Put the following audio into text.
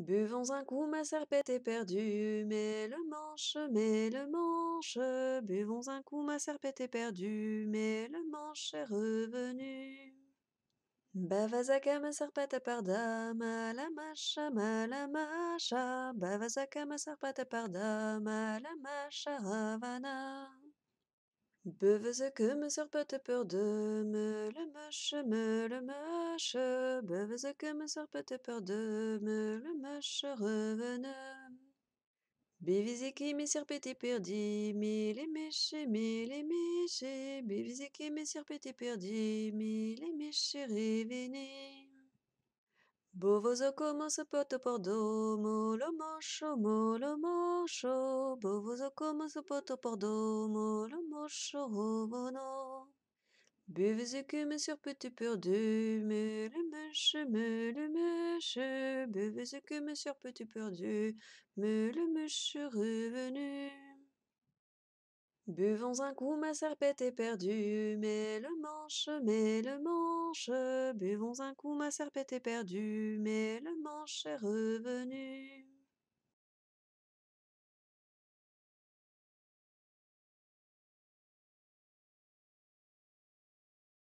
Buvons un coup, ma serpette est perdue, mais le manche, mais le manche. Buvons un coup, ma serpette est perdue, mais le manche est revenu. Bavazaka ma mâcha parda, la mâcha Bavazaka ma la parda, à ravana. Beuve ce que me serpote peur de me le mâche, me le mâche. Beuve ce que me serpote peur de me le mâche, revenez. me mi petit perdi, mi les méchés, mille les méchés. Biviziki mi petit perdi, mille les méchés, revenez. comment se porte pordomo, le mocho, mo le mâche vous bovozo como pordomo, le mosho robono. Buvez que sur petit perdu, mais le mèche, le mèche, buvez cume sur petit perdu, mais le mèche revenu. Buvons un coup, ma serpette est perdue, mais le manche, mais le manche, buvons un coup, ma serpette est perdue, mais le manche est revenu.